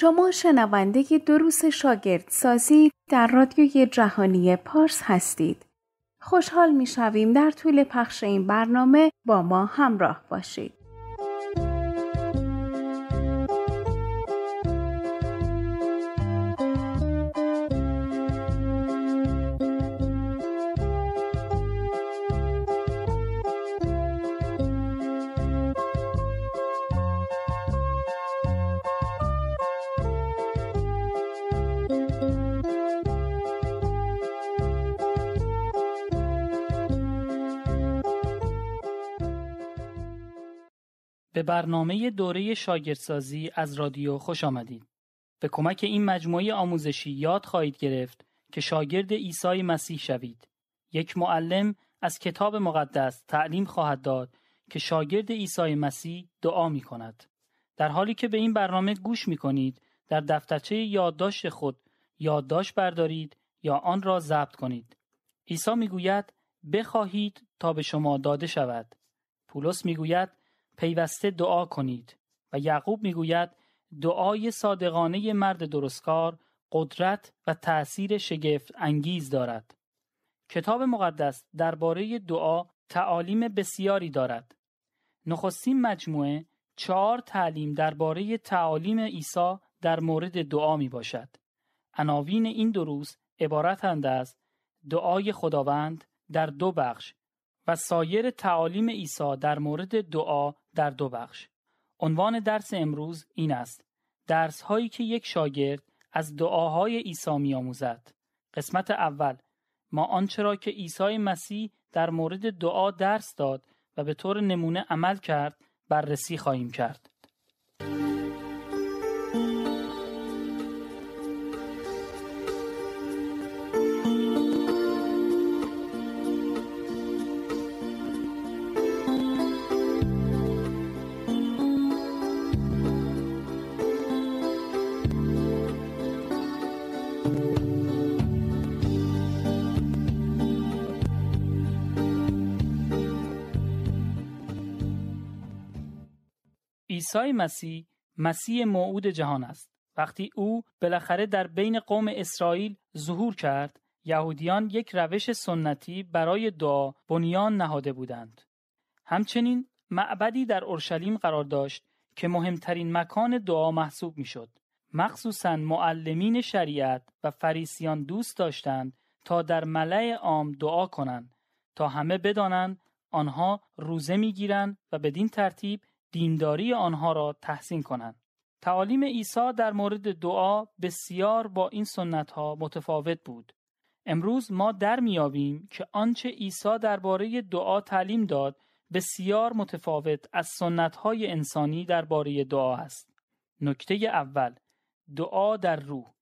شما شنونده دروس سازی در رادیوی جهانی پارس هستید. خوشحال می شویم در طول پخش این برنامه با ما همراه باشید. برنامه دوره شاگردسازی از رادیو خوش آمدید. به کمک این مجموعه آموزشی یاد خواهید گرفت که شاگرد عیسی مسیح شوید. یک معلم از کتاب مقدس تعلیم خواهد داد که شاگرد عیسی مسیح دعا می کند. در حالی که به این برنامه گوش می کنید در دفترچه یادداشت خود یادداشت بردارید یا آن را ضبط کنید. عیسی گوید بخواهید تا به شما داده شود. پولس گوید پیوسته دعا کنید و یعقوب میگوید دعای صادقانه مرد درستکار قدرت و تأثیر شگفت انگیز دارد کتاب مقدس درباره دعا تعالیم بسیاری دارد نخستین مجموعه چهار تعلیم درباره تعالیم عیسی در مورد دعا می باشد. عناوین این دروس عبارتند از دعای خداوند در دو بخش و سایر تعالیم عیسی در مورد دعا در دو بخش عنوان درس امروز این است درس هایی که یک شاگرد از دعاهای عیسی آموزد. قسمت اول ما آنچه را که عیسی مسیح در مورد دعا درس داد و به طور نمونه عمل کرد بررسی خواهیم کرد عیسی مسیح مسیح موعود جهان است وقتی او بالاخره در بین قوم اسرائیل ظهور کرد یهودیان یک روش سنتی برای دعا بنیان نهاده بودند همچنین معبدی در اورشلیم قرار داشت که مهمترین مکان دعا محسوب میشد مخصوصا معلمین شریعت و فریسیان دوست داشتند تا در ملع عام دعا کنند تا همه بدانند آنها روزه میگیرند و بدین ترتیب دینداری آنها را تحسین کنند. تعالیم عیسی در مورد دعا بسیار با این سنت ها متفاوت بود. امروز ما در میابیم که آنچه عیسی درباره دعا تعلیم داد بسیار متفاوت از سنت های انسانی درباره دعا است. نکته اول دعا در روح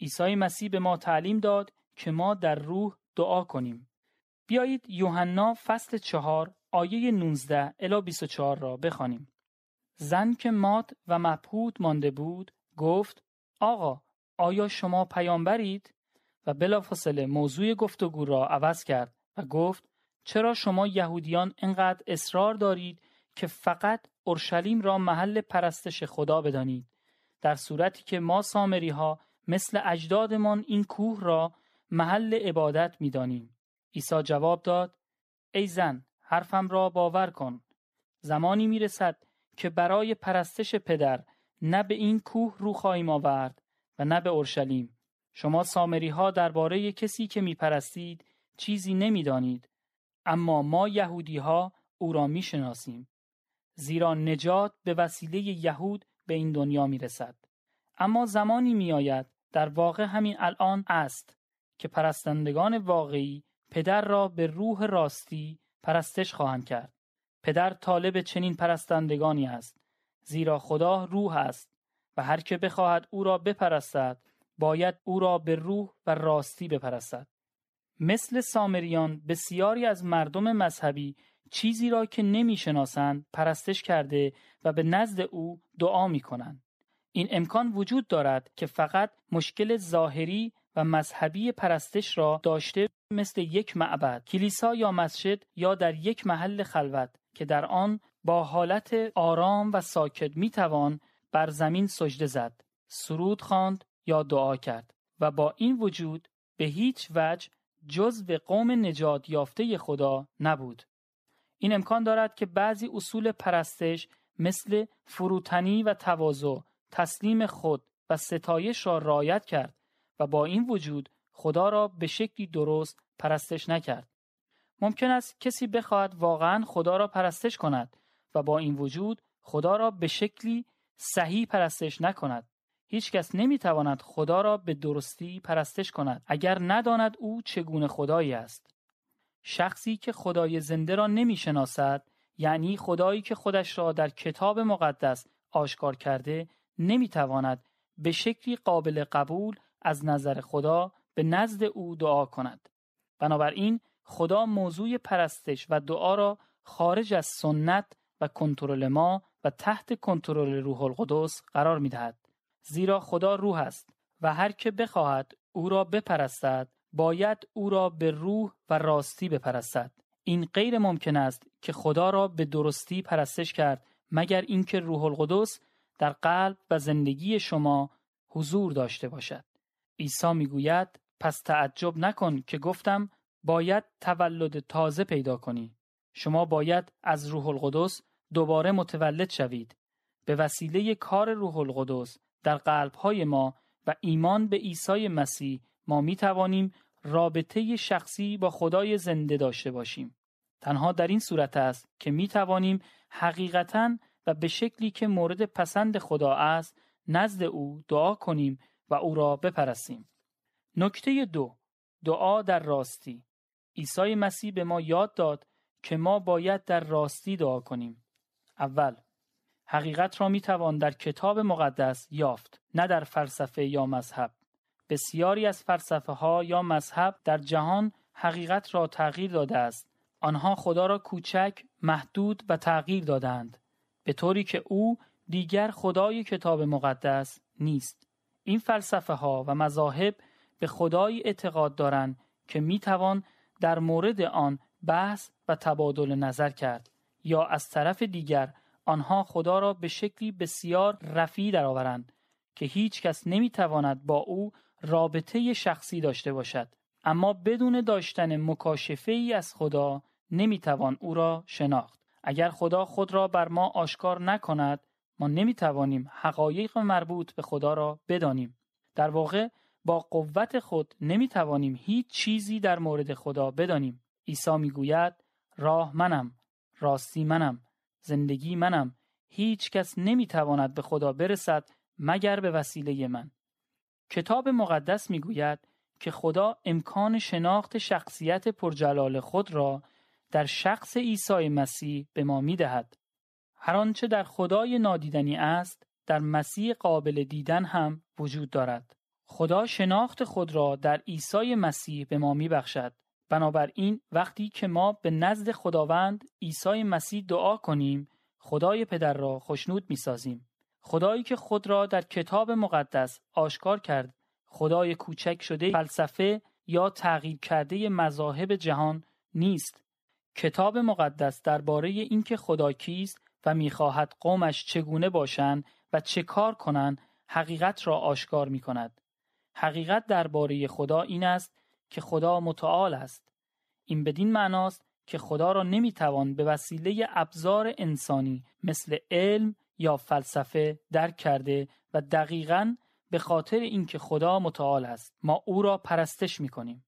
عیسی مسیح به ما تعلیم داد که ما در روح دعا کنیم. بیایید یوحنا فصل چهار آیه 19 الا 24 را بخوانیم. زن که مات و مبهوت مانده بود گفت آقا آیا شما پیامبرید؟ و بلافاصله موضوع گفتگو را عوض کرد و گفت چرا شما یهودیان انقدر اصرار دارید که فقط اورشلیم را محل پرستش خدا بدانید در صورتی که ما سامری ها مثل اجدادمان این کوه را محل عبادت میدانیم عیسی جواب داد ای زن حرفم را باور کن زمانی میرسد که برای پرستش پدر نه به این کوه رو خواهیم آورد و نه به اورشلیم شما سامری ها درباره کسی که میپرستید چیزی نمیدانید اما ما یهودی ها او را میشناسیم زیرا نجات به وسیله یهود به این دنیا میرسد اما زمانی میآید در واقع همین الان است که پرستندگان واقعی پدر را به روح راستی پرستش خواهند کرد پدر طالب چنین پرستندگانی است زیرا خدا روح است و هر که بخواهد او را بپرستد باید او را به روح و راستی بپرستد مثل سامریان بسیاری از مردم مذهبی چیزی را که نمیشناسند پرستش کرده و به نزد او دعا می کنند. این امکان وجود دارد که فقط مشکل ظاهری و مذهبی پرستش را داشته مثل یک معبد، کلیسا یا مسجد یا در یک محل خلوت که در آن با حالت آرام و ساکت می توان بر زمین سجده زد، سرود خواند یا دعا کرد و با این وجود به هیچ وجه جز به قوم نجات یافته خدا نبود. این امکان دارد که بعضی اصول پرستش مثل فروتنی و تواضع، تسلیم خود و ستایش را رایت کرد و با این وجود خدا را به شکلی درست پرستش نکرد. ممکن است کسی بخواهد واقعا خدا را پرستش کند و با این وجود خدا را به شکلی صحیح پرستش نکند. هیچکس نمیتواند خدا را به درستی پرستش کند اگر نداند او چگونه خدایی است. شخصی که خدای زنده را نمیشناسد یعنی خدایی که خودش را در کتاب مقدس آشکار کرده نمیتواند به شکلی قابل قبول از نظر خدا به نزد او دعا کند بنابراین خدا موضوع پرستش و دعا را خارج از سنت و کنترل ما و تحت کنترل روح القدس قرار می دهد. زیرا خدا روح است و هر که بخواهد او را بپرستد باید او را به روح و راستی بپرستد. این غیر ممکن است که خدا را به درستی پرستش کرد مگر اینکه روح القدس در قلب و زندگی شما حضور داشته باشد. عیسی میگوید پس تعجب نکن که گفتم باید تولد تازه پیدا کنی شما باید از روح القدس دوباره متولد شوید به وسیله کار روح القدس در های ما و ایمان به عیسی مسیح ما می توانیم رابطه شخصی با خدای زنده داشته باشیم تنها در این صورت است که می توانیم حقیقتا و به شکلی که مورد پسند خدا است نزد او دعا کنیم و او را بپرسیم نکته دو دعا در راستی عیسی مسیح به ما یاد داد که ما باید در راستی دعا کنیم. اول حقیقت را می توان در کتاب مقدس یافت نه در فلسفه یا مذهب. بسیاری از فلسفه ها یا مذهب در جهان حقیقت را تغییر داده است. آنها خدا را کوچک، محدود و تغییر دادند به طوری که او دیگر خدای کتاب مقدس نیست. این فلسفه ها و مذاهب به خدای اعتقاد دارند که می توان در مورد آن بحث و تبادل نظر کرد یا از طرف دیگر آنها خدا را به شکلی بسیار رفی درآورند که هیچ کس نمیتواند با او رابطه شخصی داشته باشد اما بدون داشتن مکاشفه ای از خدا توان او را شناخت اگر خدا خود را بر ما آشکار نکند ما نمی توانیم حقایق مربوط به خدا را بدانیم در واقع با قوت خود نمی توانیم هیچ چیزی در مورد خدا بدانیم عیسی میگوید راه منم راستی منم زندگی منم هیچ کس نمی تواند به خدا برسد مگر به وسیله من کتاب مقدس میگوید که خدا امکان شناخت شخصیت پرجلال خود را در شخص عیسی مسیح به ما دهد هر آنچه در خدای نادیدنی است در مسیح قابل دیدن هم وجود دارد خدا شناخت خود را در عیسی مسیح به ما میبخشد بنابراین وقتی که ما به نزد خداوند عیسی مسیح دعا کنیم خدای پدر را خشنود میسازیم خدایی که خود را در کتاب مقدس آشکار کرد خدای کوچک شده فلسفه یا تغییر کرده مذاهب جهان نیست کتاب مقدس درباره اینکه خدا کیست و میخواهد قومش چگونه باشند و چه کار کنند حقیقت را آشکار می کند. حقیقت درباره خدا این است که خدا متعال است. این بدین معناست که خدا را نمی توان به وسیله ابزار انسانی مثل علم یا فلسفه درک کرده و دقیقا به خاطر اینکه خدا متعال است ما او را پرستش می کنیم.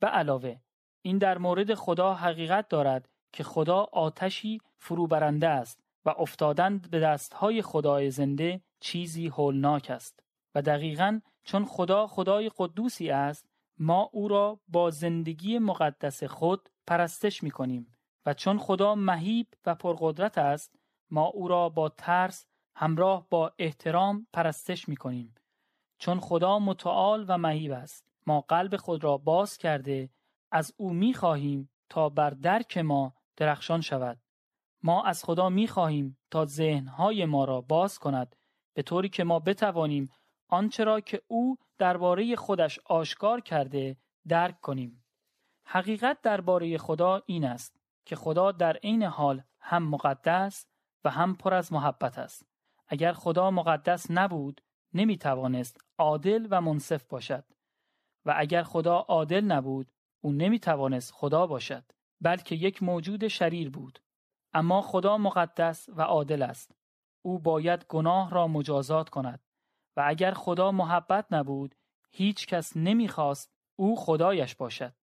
به علاوه این در مورد خدا حقیقت دارد که خدا آتشی فروبرنده است و افتادن به دستهای خدای زنده چیزی هولناک است و دقیقا چون خدا خدای قدوسی است ما او را با زندگی مقدس خود پرستش می کنیم و چون خدا مهیب و پرقدرت است ما او را با ترس همراه با احترام پرستش می کنیم چون خدا متعال و مهیب است ما قلب خود را باز کرده از او می خواهیم تا بر درک ما درخشان شود ما از خدا می خواهیم تا ذهنهای ما را باز کند به طوری که ما بتوانیم آنچه را که او درباره خودش آشکار کرده درک کنیم. حقیقت درباره خدا این است که خدا در عین حال هم مقدس و هم پر از محبت است. اگر خدا مقدس نبود نمی توانست عادل و منصف باشد و اگر خدا عادل نبود او نمی توانست خدا باشد بلکه یک موجود شریر بود اما خدا مقدس و عادل است او باید گناه را مجازات کند و اگر خدا محبت نبود هیچ کس نمیخواست او خدایش باشد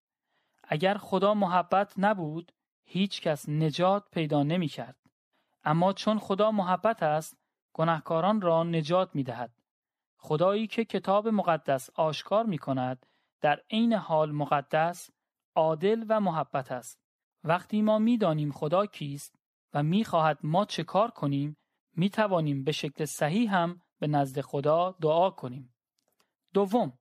اگر خدا محبت نبود هیچ کس نجات پیدا نمی کرد. اما چون خدا محبت است گناهکاران را نجات می دهد. خدایی که کتاب مقدس آشکار می کند در عین حال مقدس عادل و محبت است. وقتی ما میدانیم خدا کیست و میخواهد ما چه کار کنیم می توانیم به شکل صحیح هم به نزد خدا دعا کنیم. دوم،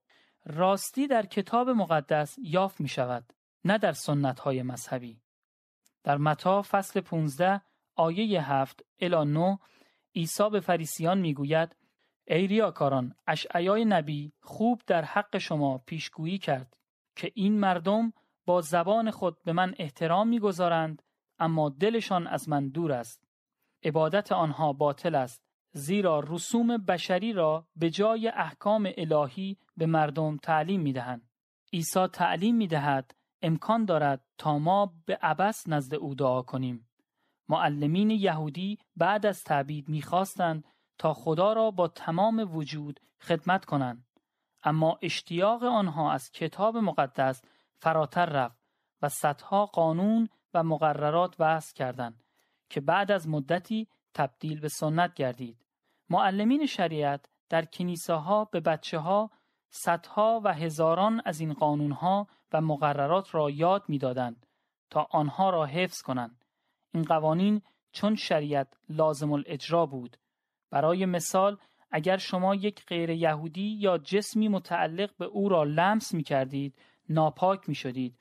راستی در کتاب مقدس یافت می شود نه در سنت های مذهبی. در متا فصل 15 آیه هفت الی 9 عیسی به فریسیان گوید ای ریاکاران اشعیای نبی خوب در حق شما پیشگویی کرد که این مردم با زبان خود به من احترام میگذارند اما دلشان از من دور است عبادت آنها باطل است زیرا رسوم بشری را به جای احکام الهی به مردم تعلیم می دهند عیسی تعلیم می دهد امکان دارد تا ما به عبس نزد او دعا کنیم معلمین یهودی بعد از تعبید میخواستند تا خدا را با تمام وجود خدمت کنند اما اشتیاق آنها از کتاب مقدس فراتر رفت و صدها قانون و مقررات وضع کردند که بعد از مدتی تبدیل به سنت گردید. معلمین شریعت در ها به بچه ها صدها و هزاران از این ها و مقررات را یاد میدادند تا آنها را حفظ کنند. این قوانین چون شریعت لازم الاجرا بود. برای مثال اگر شما یک غیر یهودی یا جسمی متعلق به او را لمس می کردید، ناپاک می شدید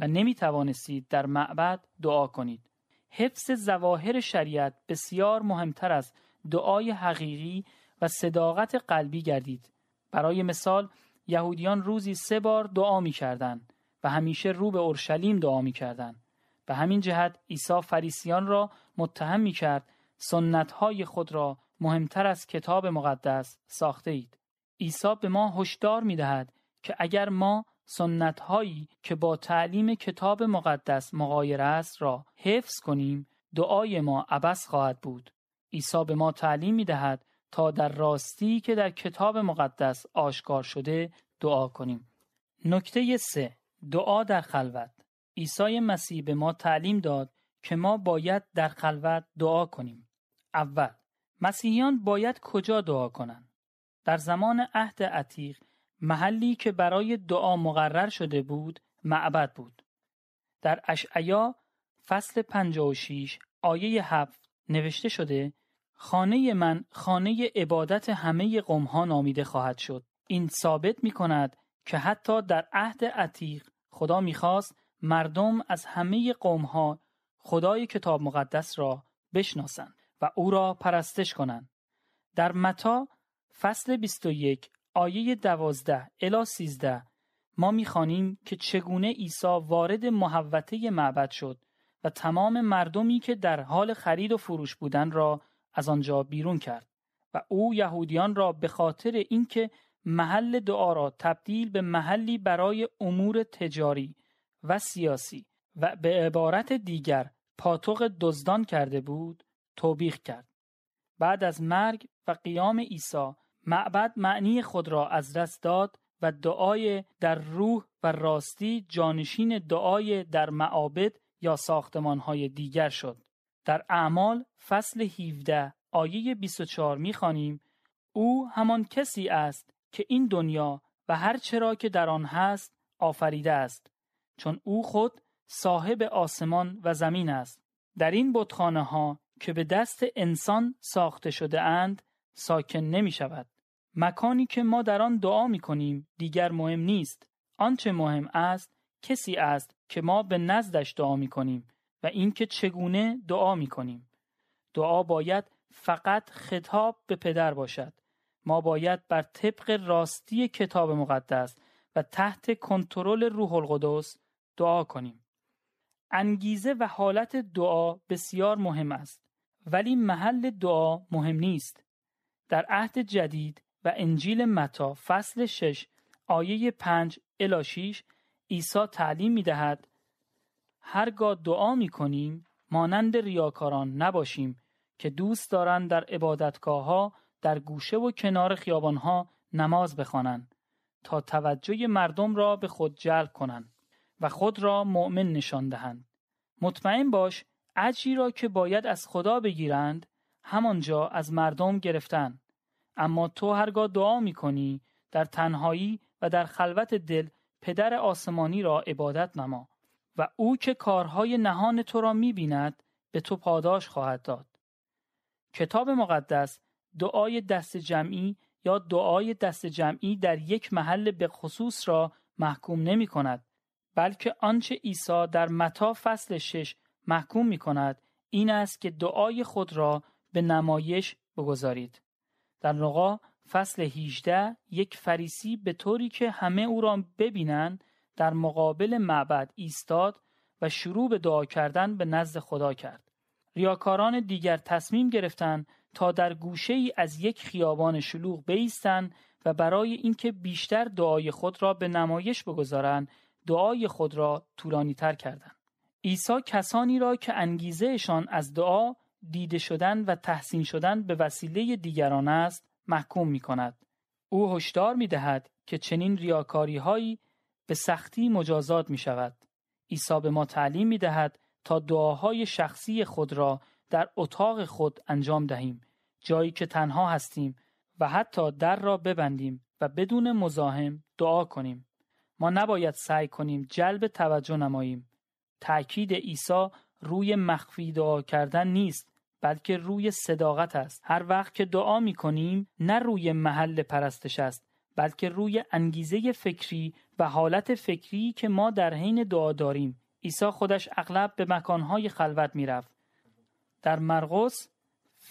و نمی توانستید در معبد دعا کنید. حفظ زواهر شریعت بسیار مهمتر از دعای حقیقی و صداقت قلبی گردید. برای مثال یهودیان روزی سه بار دعا می کردن و همیشه رو به اورشلیم دعا می کردن. به همین جهت عیسی فریسیان را متهم می کرد سنت های خود را مهمتر از کتاب مقدس ساخته اید. عیسی به ما هشدار می دهد که اگر ما سنت هایی که با تعلیم کتاب مقدس مغایر است را حفظ کنیم دعای ما عبس خواهد بود عیسی به ما تعلیم می دهد تا در راستی که در کتاب مقدس آشکار شده دعا کنیم نکته 3 دعا در خلوت عیسی مسیح به ما تعلیم داد که ما باید در خلوت دعا کنیم اول مسیحیان باید کجا دعا کنند در زمان عهد عتیق محلی که برای دعا مقرر شده بود معبد بود. در اشعیا فصل 56 آیه 7 نوشته شده خانه من خانه عبادت همه ها نامیده خواهد شد. این ثابت می کند که حتی در عهد عتیق خدا میخواست مردم از همه ها خدای کتاب مقدس را بشناسند و او را پرستش کنند. در متا فصل 21 آیه دوازده الا سیزده ما میخوانیم که چگونه عیسی وارد محوته معبد شد و تمام مردمی که در حال خرید و فروش بودن را از آنجا بیرون کرد و او یهودیان را به خاطر اینکه محل دعا را تبدیل به محلی برای امور تجاری و سیاسی و به عبارت دیگر پاتوق دزدان کرده بود توبیخ کرد بعد از مرگ و قیام عیسی معبد معنی خود را از دست داد و دعای در روح و راستی جانشین دعای در معابد یا ساختمانهای دیگر شد. در اعمال فصل 17 آیه 24 میخوانیم او همان کسی است که این دنیا و هر چرا که در آن هست آفریده است چون او خود صاحب آسمان و زمین است در این بتخانه ها که به دست انسان ساخته شده اند ساکن نمی شود. مکانی که ما در آن دعا می کنیم دیگر مهم نیست. آنچه مهم است کسی است که ما به نزدش دعا می کنیم و اینکه چگونه دعا می کنیم. دعا باید فقط خطاب به پدر باشد. ما باید بر طبق راستی کتاب مقدس و تحت کنترل روح القدس دعا کنیم. انگیزه و حالت دعا بسیار مهم است ولی محل دعا مهم نیست. در عهد جدید و انجیل متا فصل 6 آیه 5 الی 6 عیسی تعلیم می دهد هرگاه دعا می کنیم مانند ریاکاران نباشیم که دوست دارند در عبادتگاه ها در گوشه و کنار خیابان ها نماز بخوانند تا توجه مردم را به خود جلب کنند و خود را مؤمن نشان دهند مطمئن باش اجری را که باید از خدا بگیرند همانجا از مردم گرفتن اما تو هرگاه دعا می کنی در تنهایی و در خلوت دل پدر آسمانی را عبادت نما و او که کارهای نهان تو را می بیند به تو پاداش خواهد داد کتاب مقدس دعای دست جمعی یا دعای دست جمعی در یک محل به خصوص را محکوم نمی کند بلکه آنچه عیسی در متا فصل شش محکوم می کند این است که دعای خود را به نمایش بگذارید در نقا فصل 18 یک فریسی به طوری که همه او را ببینند در مقابل معبد ایستاد و شروع به دعا کردن به نزد خدا کرد ریاکاران دیگر تصمیم گرفتند تا در گوشه ای از یک خیابان شلوغ بیستند و برای اینکه بیشتر دعای خود را به نمایش بگذارند دعای خود را طولانی تر کردند عیسی کسانی را که انگیزهشان از دعا دیده شدن و تحسین شدن به وسیله دیگران است محکوم می کند. او هشدار می دهد که چنین ریاکاری هایی به سختی مجازات می شود. عیسی به ما تعلیم می دهد تا دعاهای شخصی خود را در اتاق خود انجام دهیم جایی که تنها هستیم و حتی در را ببندیم و بدون مزاحم دعا کنیم ما نباید سعی کنیم جلب توجه نماییم تاکید عیسی روی مخفی دعا کردن نیست بلکه روی صداقت است هر وقت که دعا می کنیم نه روی محل پرستش است بلکه روی انگیزه فکری و حالت فکری که ما در حین دعا داریم عیسی خودش اغلب به مکانهای خلوت می رفت. در مرقس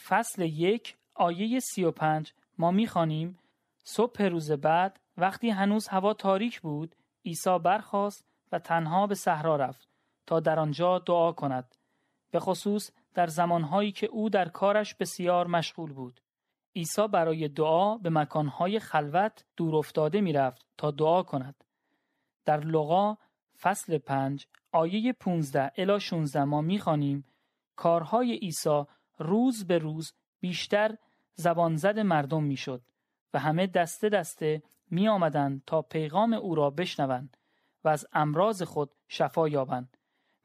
فصل یک آیه سی و پنج ما می خانیم صبح روز بعد وقتی هنوز هوا تاریک بود عیسی برخاست و تنها به صحرا رفت تا در آنجا دعا کند به خصوص در زمانهایی که او در کارش بسیار مشغول بود. عیسی برای دعا به مکانهای خلوت دور افتاده می رفت تا دعا کند. در لغا فصل پنج آیه 15 الا 16 ما می خانیم کارهای عیسی روز به روز بیشتر زبانزد مردم می شد و همه دسته دسته می آمدن تا پیغام او را بشنوند و از امراض خود شفا یابند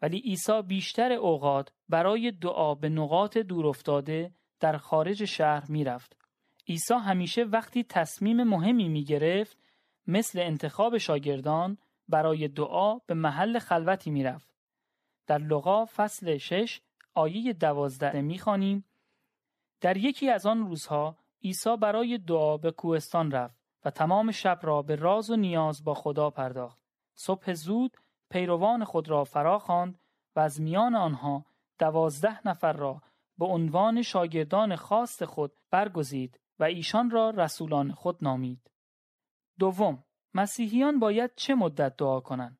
ولی عیسی بیشتر اوقات برای دعا به نقاط دورافتاده در خارج شهر میرفت. عیسی همیشه وقتی تصمیم مهمی میگرفت مثل انتخاب شاگردان برای دعا به محل خلوتی میرفت. در لغا فصل 6 آیه 12 میخوانیم در یکی از آن روزها عیسی برای دعا به کوهستان رفت و تمام شب را به راز و نیاز با خدا پرداخت. صبح زود پیروان خود را فرا خواند و از میان آنها دوازده نفر را به عنوان شاگردان خاص خود برگزید و ایشان را رسولان خود نامید. دوم، مسیحیان باید چه مدت دعا کنند؟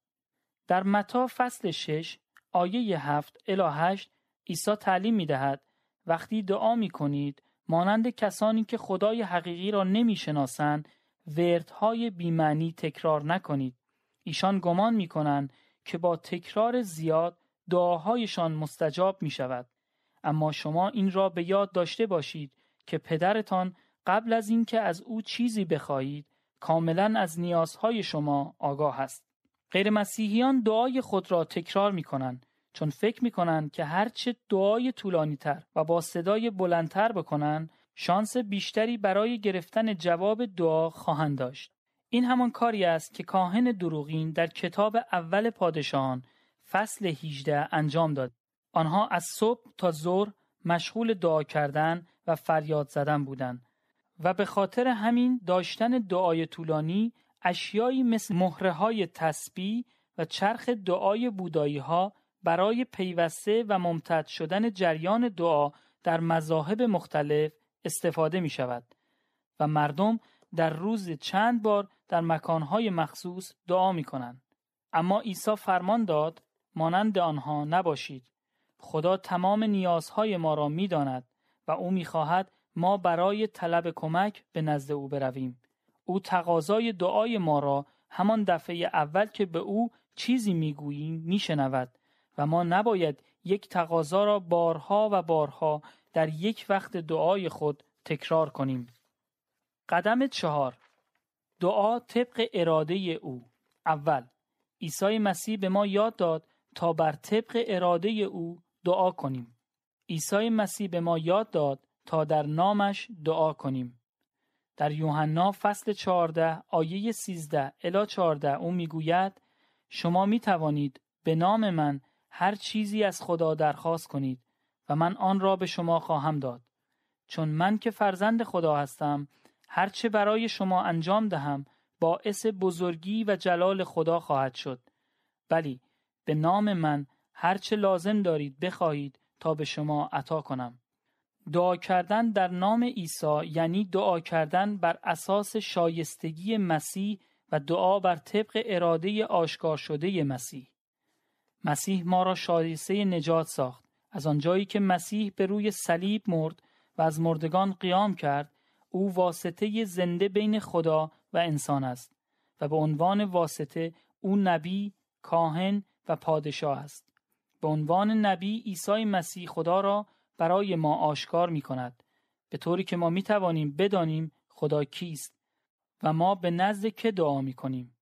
در متا فصل 6 آیه 7 الی 8 عیسی تعلیم می دهد وقتی دعا می کنید مانند کسانی که خدای حقیقی را نمی شناسند وردهای بیمعنی تکرار نکنید. ایشان گمان می کنند که با تکرار زیاد دعاهایشان مستجاب می شود. اما شما این را به یاد داشته باشید که پدرتان قبل از اینکه از او چیزی بخواهید کاملا از نیازهای شما آگاه است. غیر مسیحیان دعای خود را تکرار می چون فکر می کنند که هرچه دعای طولانی تر و با صدای بلندتر بکنند شانس بیشتری برای گرفتن جواب دعا خواهند داشت. این همان کاری است که کاهن دروغین در کتاب اول پادشاهان فصل 18 انجام داد. آنها از صبح تا ظهر مشغول دعا کردن و فریاد زدن بودند و به خاطر همین داشتن دعای طولانی اشیایی مثل مهره های تسبیح و چرخ دعای بودایی ها برای پیوسته و ممتد شدن جریان دعا در مذاهب مختلف استفاده می شود و مردم در روز چند بار در مکانهای مخصوص دعا می کنند. اما عیسی فرمان داد مانند آنها نباشید خدا تمام نیازهای ما را میداند و او میخواهد ما برای طلب کمک به نزد او برویم او تقاضای دعای ما را همان دفعه اول که به او چیزی میگوییم میشنود و ما نباید یک تقاضا را بارها و بارها در یک وقت دعای خود تکرار کنیم قدم چهار دعا طبق اراده او اول عیسی مسیح به ما یاد داد تا بر طبق اراده او دعا کنیم. عیسی مسیح به ما یاد داد تا در نامش دعا کنیم. در یوحنا فصل 14 آیه 13 الی 14 او میگوید شما می توانید به نام من هر چیزی از خدا درخواست کنید و من آن را به شما خواهم داد چون من که فرزند خدا هستم هر چه برای شما انجام دهم باعث بزرگی و جلال خدا خواهد شد بلی به نام من هرچه لازم دارید بخواهید تا به شما عطا کنم دعا کردن در نام عیسی یعنی دعا کردن بر اساس شایستگی مسیح و دعا بر طبق اراده آشکار شده مسیح مسیح ما را شایسته نجات ساخت از آنجایی که مسیح به روی صلیب مرد و از مردگان قیام کرد او واسطه زنده بین خدا و انسان است و به عنوان واسطه او نبی، کاهن و پادشاه است. به عنوان نبی عیسی مسیح خدا را برای ما آشکار می کند به طوری که ما می توانیم بدانیم خدا کیست و ما به نزد که دعا می کنیم.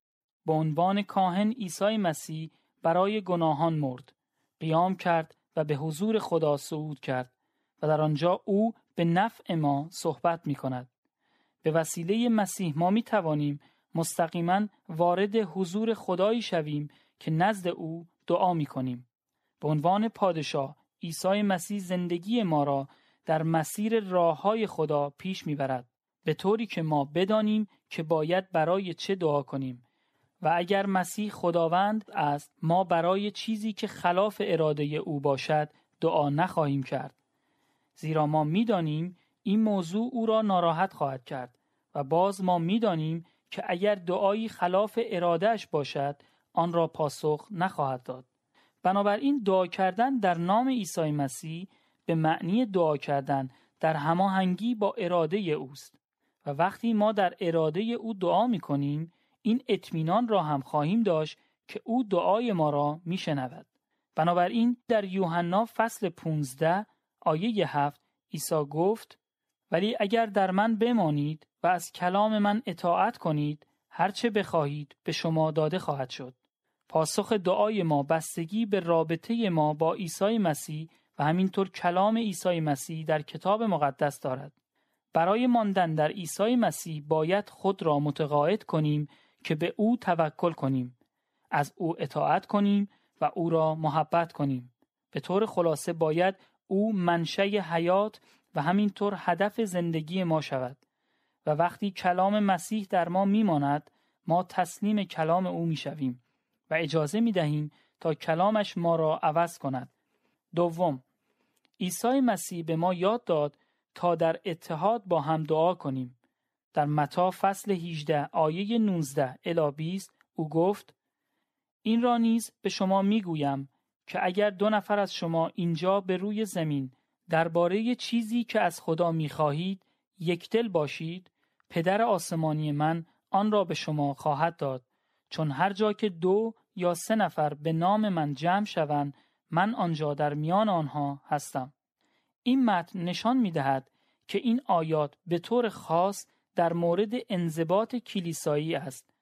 به عنوان کاهن عیسی مسیح برای گناهان مرد، قیام کرد و به حضور خدا صعود کرد و در آنجا او به نفع ما صحبت می کند. به وسیله مسیح ما می توانیم مستقیما وارد حضور خدایی شویم که نزد او دعا می کنیم. به عنوان پادشاه عیسی مسیح زندگی ما را در مسیر راه های خدا پیش می برد. به طوری که ما بدانیم که باید برای چه دعا کنیم و اگر مسیح خداوند است ما برای چیزی که خلاف اراده او باشد دعا نخواهیم کرد زیرا ما میدانیم این موضوع او را ناراحت خواهد کرد و باز ما میدانیم که اگر دعایی خلاف ارادهش باشد آن را پاسخ نخواهد داد بنابراین دعا کردن در نام عیسی مسیح به معنی دعا کردن در هماهنگی با اراده اوست و وقتی ما در اراده او دعا می کنیم این اطمینان را هم خواهیم داشت که او دعای ما را می شنود. بنابراین در یوحنا فصل 15 آیه هفت عیسی گفت ولی اگر در من بمانید و از کلام من اطاعت کنید هرچه بخواهید به شما داده خواهد شد پاسخ دعای ما بستگی به رابطه ما با عیسی مسیح و همینطور کلام عیسی مسیح در کتاب مقدس دارد. برای ماندن در عیسی مسیح باید خود را متقاعد کنیم که به او توکل کنیم، از او اطاعت کنیم و او را محبت کنیم. به طور خلاصه باید او منشأ حیات و همینطور هدف زندگی ما شود و وقتی کلام مسیح در ما میماند ما تسلیم کلام او میشویم. اجازه می دهیم تا کلامش ما را عوض کند. دوم عیسی مسیح به ما یاد داد تا در اتحاد با هم دعا کنیم. در متا فصل 18 آیه 19 الی 20 او گفت این را نیز به شما میگویم که اگر دو نفر از شما اینجا به روی زمین درباره چیزی که از خدا یک دل باشید پدر آسمانی من آن را به شما خواهد داد چون هر جا که دو یا سه نفر به نام من جمع شوند من آنجا در میان آنها هستم این متن نشان می دهد که این آیات به طور خاص در مورد انضباط کلیسایی است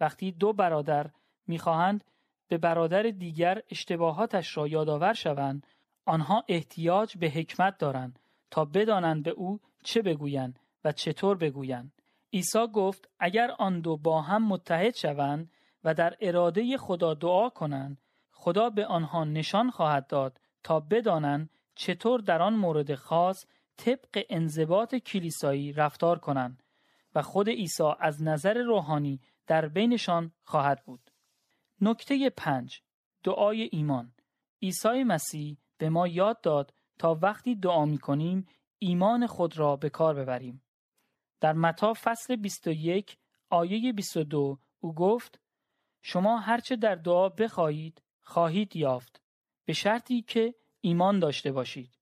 وقتی دو برادر میخواهند به برادر دیگر اشتباهاتش را یادآور شوند آنها احتیاج به حکمت دارند تا بدانند به او چه بگویند و چطور بگویند عیسی گفت اگر آن دو با هم متحد شوند و در اراده خدا دعا کنند خدا به آنها نشان خواهد داد تا بدانند چطور در آن مورد خاص طبق انضباط کلیسایی رفتار کنند و خود عیسی از نظر روحانی در بینشان خواهد بود. نکته پنج دعای ایمان عیسی مسیح به ما یاد داد تا وقتی دعا می کنیم ایمان خود را به کار ببریم. در متا فصل 21 آیه 22 او گفت شما هرچه در دعا بخواهید خواهید یافت به شرطی که ایمان داشته باشید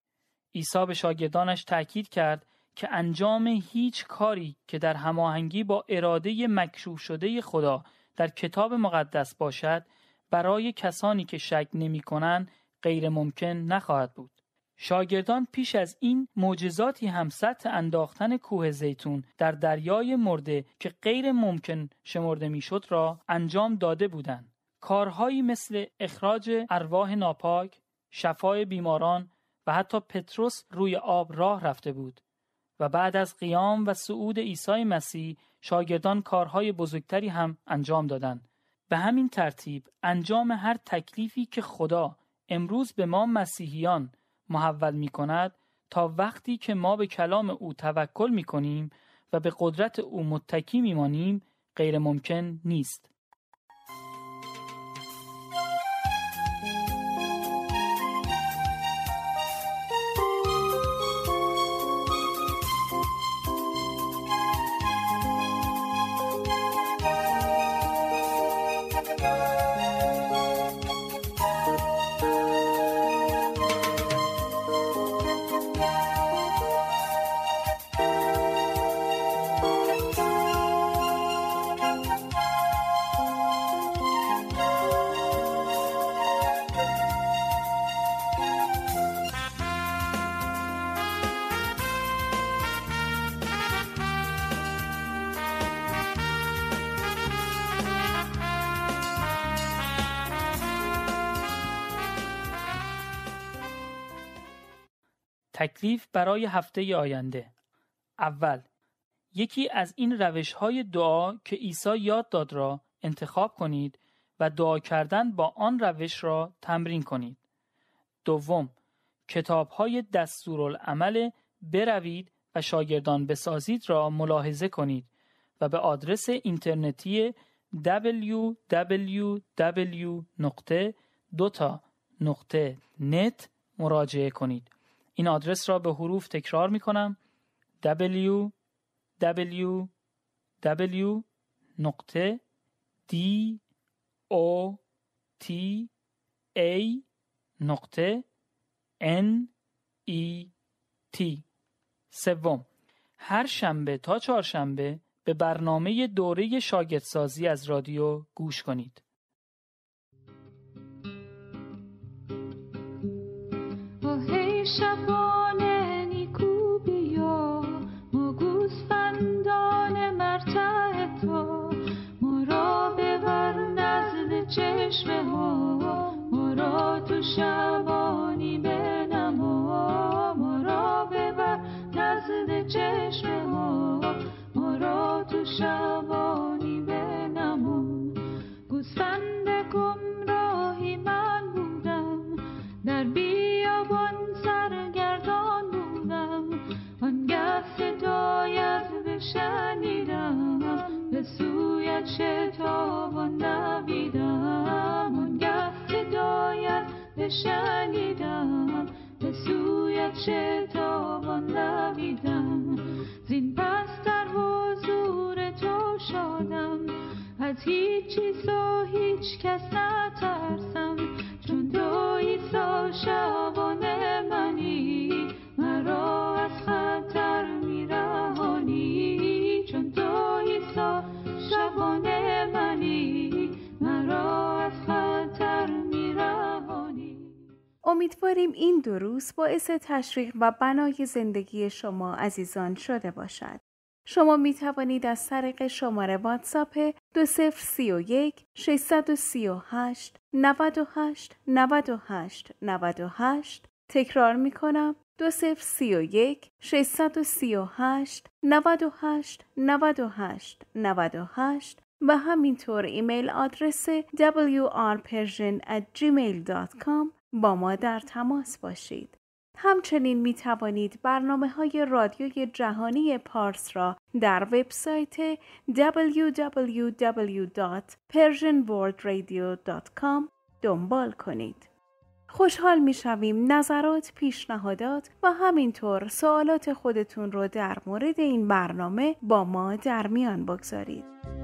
عیسی به شاگردانش تاکید کرد که انجام هیچ کاری که در هماهنگی با اراده مکشوف شده خدا در کتاب مقدس باشد برای کسانی که شک نمی کنند غیر ممکن نخواهد بود شاگردان پیش از این معجزاتی هم سطح انداختن کوه زیتون در دریای مرده که غیر ممکن شمرده میشد را انجام داده بودند کارهایی مثل اخراج ارواح ناپاک شفای بیماران و حتی پتروس روی آب راه رفته بود و بعد از قیام و صعود عیسی مسیح شاگردان کارهای بزرگتری هم انجام دادند به همین ترتیب انجام هر تکلیفی که خدا امروز به ما مسیحیان محول می کند تا وقتی که ما به کلام او توکل می کنیم و به قدرت او متکی می مانیم غیر ممکن نیست. تکلیف برای هفته آینده اول یکی از این روش های دعا که عیسی یاد داد را انتخاب کنید و دعا کردن با آن روش را تمرین کنید. دوم، کتاب های دستورالعمل بروید و شاگردان بسازید را ملاحظه کنید و به آدرس اینترنتی www.dota.net مراجعه کنید. این آدرس را به حروف تکرار می کنم w w w نقطه d o t a نقطه n e t سوم هر شنبه تا چهارشنبه به برنامه دوره شاگردسازی از رادیو گوش کنید شبان نیکو بیا مو گوسفندان مرتع تو مرا ببر نزد چشم ها، مرا تو شبان چه نمیدم، زین پس در حضور تو شادم از هیچ چیز و هیچ کس نترسم چون تو عیسی امیدواریم این دو روز باعث تشویق و بنای زندگی شما عزیزان شده باشد. شما می توانید از طریق شماره واتساپ 2031 638 98 98 98 تکرار می کنم 2031 638 98 98 98 و همینطور ایمیل آدرس gmail.com. با ما در تماس باشید. همچنین می توانید برنامه های رادیوی جهانی پارس را در وبسایت www.persianworldradio.com دنبال کنید. خوشحال می شویم نظرات، پیشنهادات و همینطور سوالات خودتون رو در مورد این برنامه با ما در میان بگذارید.